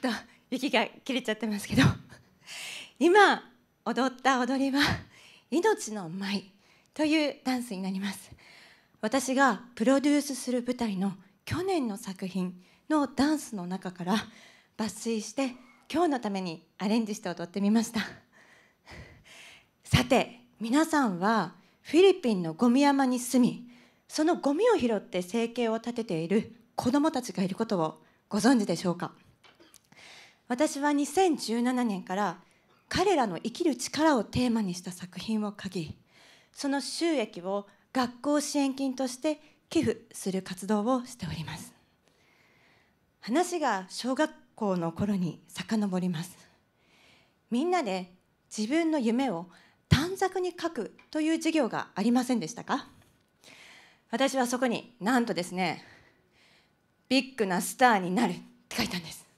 と雪が切れちゃってますけど 今踊った踊りは「命の舞」というダンスになります私がプロデュースする舞台の去年の作品のダンスの中から抜粋して今日のためにアレンジして踊ってみました さて皆さんはフィリピンのゴミ山に住みそのゴミを拾って生計を立てている子どもたちがいることをご存知でしょうか私は2017年から彼らの生きる力をテーマにした作品を書きその収益を学校支援金として寄付する活動をしております話が小学校の頃に遡りますみんなで自分の夢を短冊に書くという授業がありませんでしたか私はそこになんとですねビッグなスターになるって書いたんです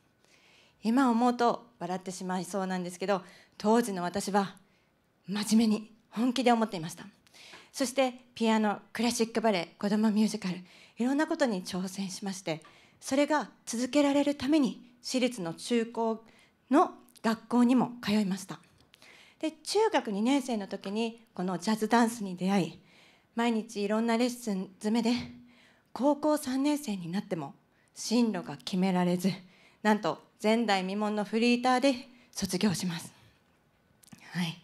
今思うと笑ってしまいそうなんですけど当時の私は真面目に本気で思っていましたそしてピアノクラシックバレエ子どもミュージカルいろんなことに挑戦しましてそれが続けられるために私立の中高の学校にも通いましたで中学2年生の時にこのジャズダンスに出会い毎日いろんなレッスン詰めで高校3年生になっても進路が決められずなんと前代未聞のフリーターで卒業します、はい、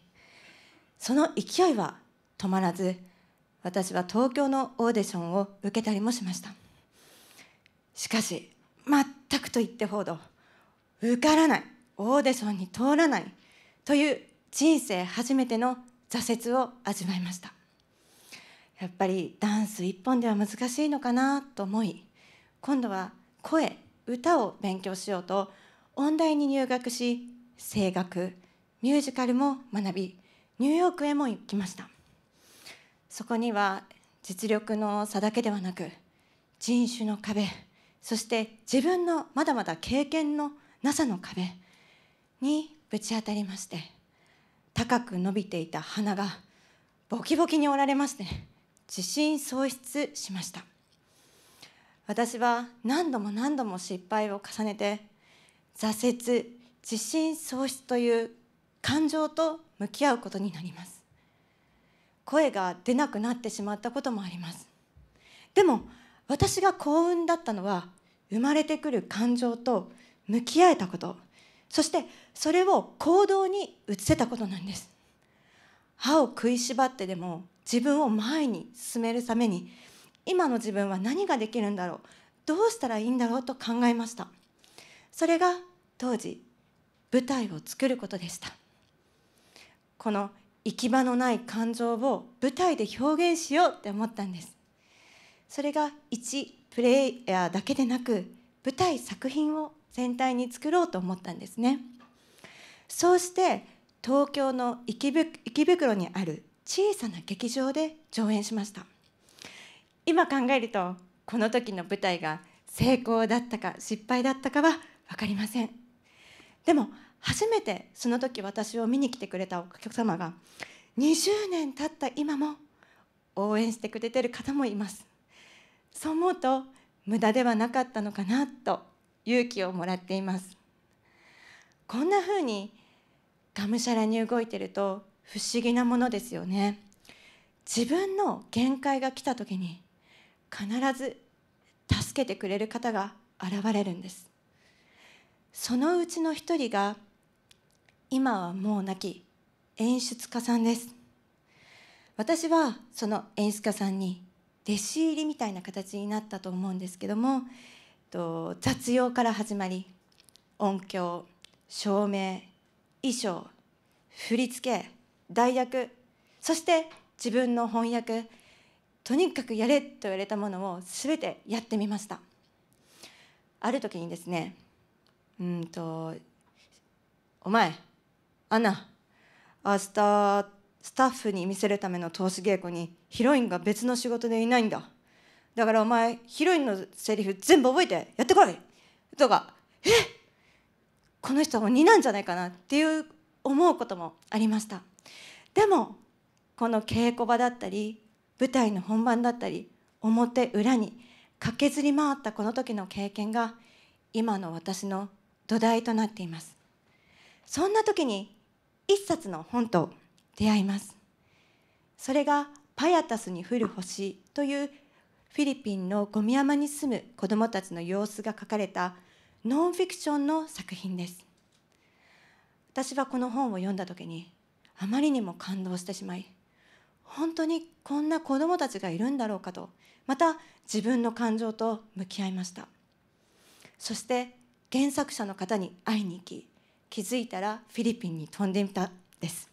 その勢いは止まらず私は東京のオーディションを受けたりもしましたしかし全くと言ってほど受からないオーディションに通らないという人生初めての挫折を味わいましたやっぱりダンス一本では難しいのかなと思い今度は声歌を勉強しようと音大に入学し声楽ミュージカルも学びニューヨークへも行きましたそこには実力の差だけではなく人種の壁そして自分のまだまだ経験のなさの壁にぶち当たりまして高く伸びていた鼻がボキボキに折られまして自信喪失しました。私は何度も何度も失敗を重ねて挫折自信喪失という感情と向き合うことになります声が出なくなってしまったこともありますでも私が幸運だったのは生まれてくる感情と向き合えたことそしてそれを行動に移せたことなんです歯を食いしばってでも自分を前に進めるために今の自分は何ができるんだろうどうしたらいいんだろうと考えましたそれが当時舞台を作ることでしたこの行き場のない感情を舞台で表現しようって思ったんですそれが1プレイヤーだけでなく舞台作品を全体に作ろうと思ったんですねそうして東京の池袋にある小さな劇場で上演しました今考えるとこの時の舞台が成功だったか失敗だったかは分かりませんでも初めてその時私を見に来てくれたお客様が20年経った今も応援してくれてる方もいますそう思うと無駄ではなかったのかなと勇気をもらっていますこんな風にがむしゃらに動いてると不思議なものですよね自分の限界が来た時に必ず助けてくれる方が現れるんですそのうちの一人が今はもう亡き演出家さんです私はその演出家さんに弟子入りみたいな形になったと思うんですけども雑用から始まり音響照明衣装振り付け代役そして自分の翻訳とにかくやれと言われたものを全てやってみましたある時にですねうんと「お前アナ明日スタッフに見せるための投資稽古にヒロインが別の仕事でいないんだだからお前ヒロインのセリフ全部覚えてやってこい!」とか「えこの人は鬼なんじゃないかな」っていう思うこともありましたでもこの稽古場だったり舞台の本番だったり表裏に駆けずり回ったこの時の経験が今の私の土台となっていますそんな時に一冊の本と出会いますそれが「パヤタスに降る星」というフィリピンのゴミ山に住む子どもたちの様子が書かれたノンフィクションの作品です私はこの本を読んだ時にあまりにも感動してしまい本当にこんな子どもたちがいるんだろうかとまた自分の感情と向き合いましたそして原作者の方に会いに行き気づいたらフィリピンに飛んでみたです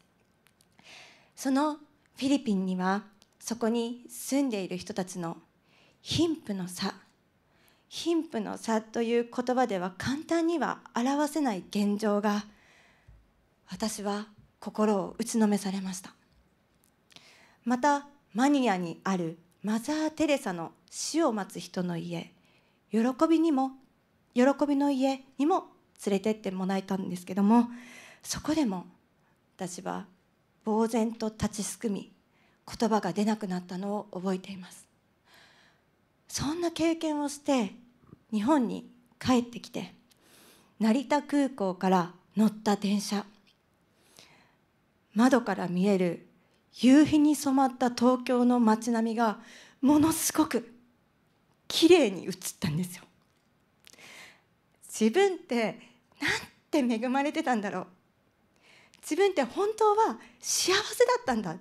そのフィリピンにはそこに住んでいる人たちの貧富の差貧富の差という言葉では簡単には表せない現状が私は心を打ちのめされましたまたマニアにあるマザー・テレサの死を待つ人の家喜びにも喜びの家にも連れてってもらえたんですけどもそこでも私は呆然と立ちすくみ言葉が出なくなったのを覚えていますそんな経験をして日本に帰ってきて成田空港から乗った電車窓から見える夕日に染まった東京の街並みがものすごく綺麗に映ったんですよ自分ってなんて恵まれてたんだろう自分って本当は幸せだったんだっ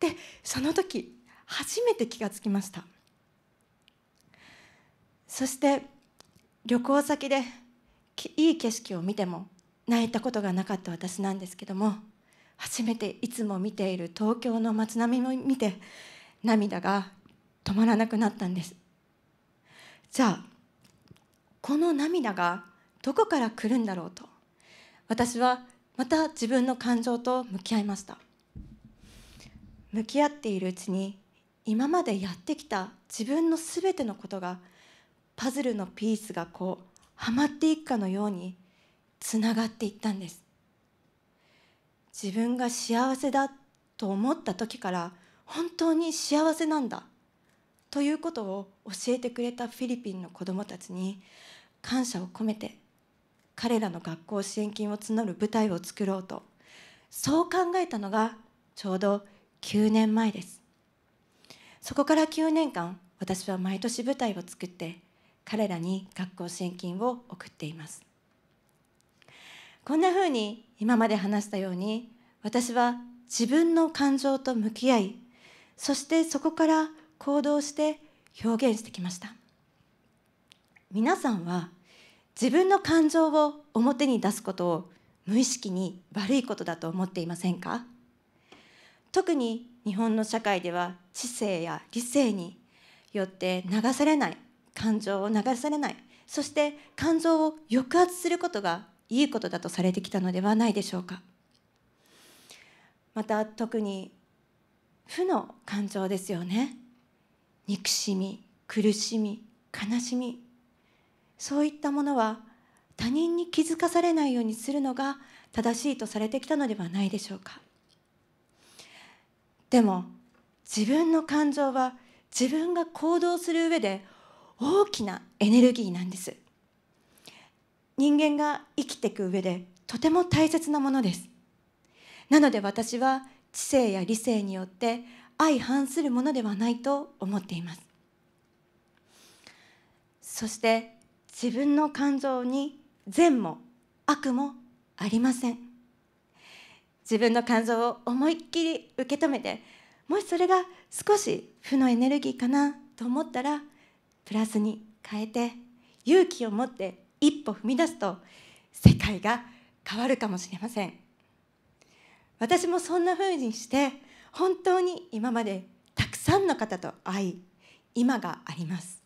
てその時初めて気がつきましたそして旅行先でいい景色を見ても泣いたことがなかった私なんですけども初めていつも見ている東京の街並みを見て涙が止まらなくなったんですじゃあこの涙がどこから来るんだろうと私はまた自分の感情と向き合いました向き合っているうちに今までやってきた自分の全てのことがパズルのピースがこうはまっていくかのようにつながっていったんです自分が幸せだと思った時から本当に幸せなんだということを教えてくれたフィリピンの子どもたちに感謝を込めて彼らの学校支援金を募る舞台を作ろうとそう考えたのがちょうど9年前ですそこから9年間私は毎年舞台を作って彼らに学校支援金を送っていますこんなふうに今まで話したように私は自分の感情と向き合いそしてそこから行動して表現してきました皆さんは自分の感情を表に出すことを無意識に悪いことだと思っていませんか特に日本の社会では知性や理性によって流されない感情を流されないそして感情を抑圧することがいいことだとされてきたのではないでしょうかまた特に負の感情ですよね憎しみ苦しみ悲しみそういったものは他人に気づかされないようにするのが正しいとされてきたのではないでしょうかでも自分の感情は自分が行動する上で大きなエネルギーなんです人間が生きていく上でとても大切なものですなので私は知性や理性によって相反するものではないと思っていますそして自分の感情に善も悪もありません自分の感情を思いっきり受け止めてもしそれが少し負のエネルギーかなと思ったらプラスに変えて勇気を持って一歩踏み出すと世界が変わるかもしれません私もそんな風にして本当に今までたくさんの方と会い今があります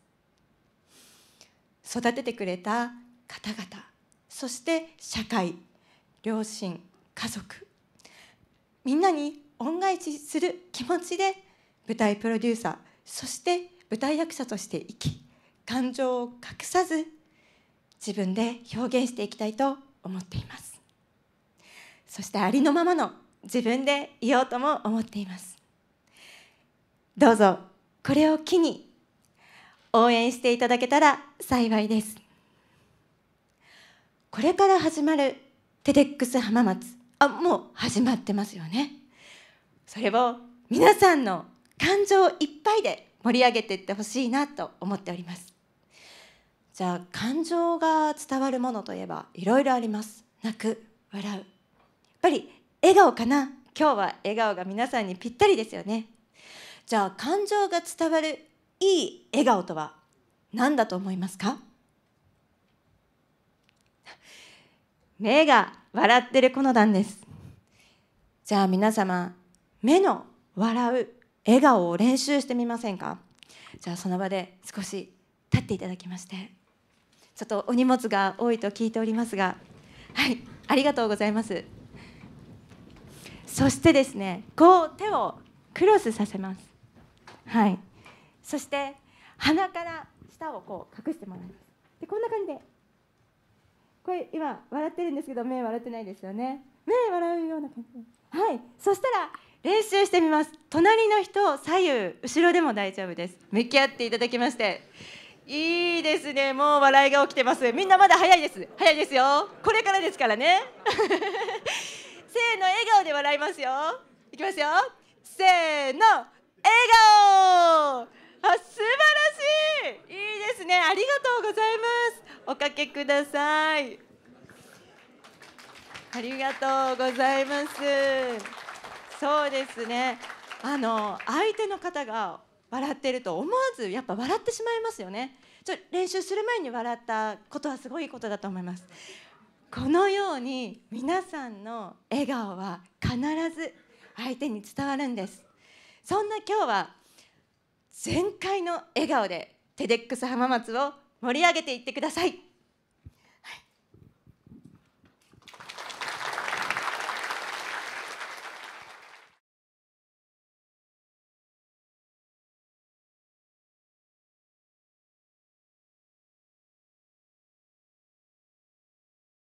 育ててくれた方々そして社会両親家族みんなに恩返しする気持ちで舞台プロデューサーそして舞台役者として生き感情を隠さず自分で表現していきたいと思っていますそしてありのままの自分でいようとも思っていますどうぞこれを機に応援していただけたら幸いですこれから始まるテデックス浜松あもう始まってますよねそれを皆さんの感情いっぱいで盛り上げていってほしいなと思っておりますじゃあ感情が伝わるものといえばいろいろあります泣く笑うやっぱり笑顔かな今日は笑顔が皆さんにぴったりですよねじゃあ感情が伝わるいい笑顔とは何だと思いますか目が笑ってるこの段ですじゃあ皆様目の笑う笑顔を練習してみませんかじゃあその場で少し立っていただきましてちょっとお荷物が多いと聞いておりますが、はい、ありがとうございます。そしてですね、こう手をクロスさせます。はい。そして鼻から舌をこう隠してもらいます。で、こんな感じで。これ今笑ってるんですけど、目笑ってないですよね。目笑うような感じ。はい。そしたら練習してみます。隣の人を左右後ろでも大丈夫です。向き合っていただきまして。いいですね、もう笑いが起きてます。みんなまだ早いです。早いですよ。これからですからね。せーの、笑顔で笑いますよ。いきますよ。せーの、笑顔。あ、素晴らしい。いいですね。ありがとうございます。おかけください。ありがとうございます。そうですね。あの相手の方が笑ってると思わずやっぱ笑ってしまいますよねちょ練習する前に笑ったことはすごいことだと思いますこのように皆さんの笑顔は必ず相手に伝わるんですそんな今日は全開の笑顔でテデックス浜松を盛り上げていってください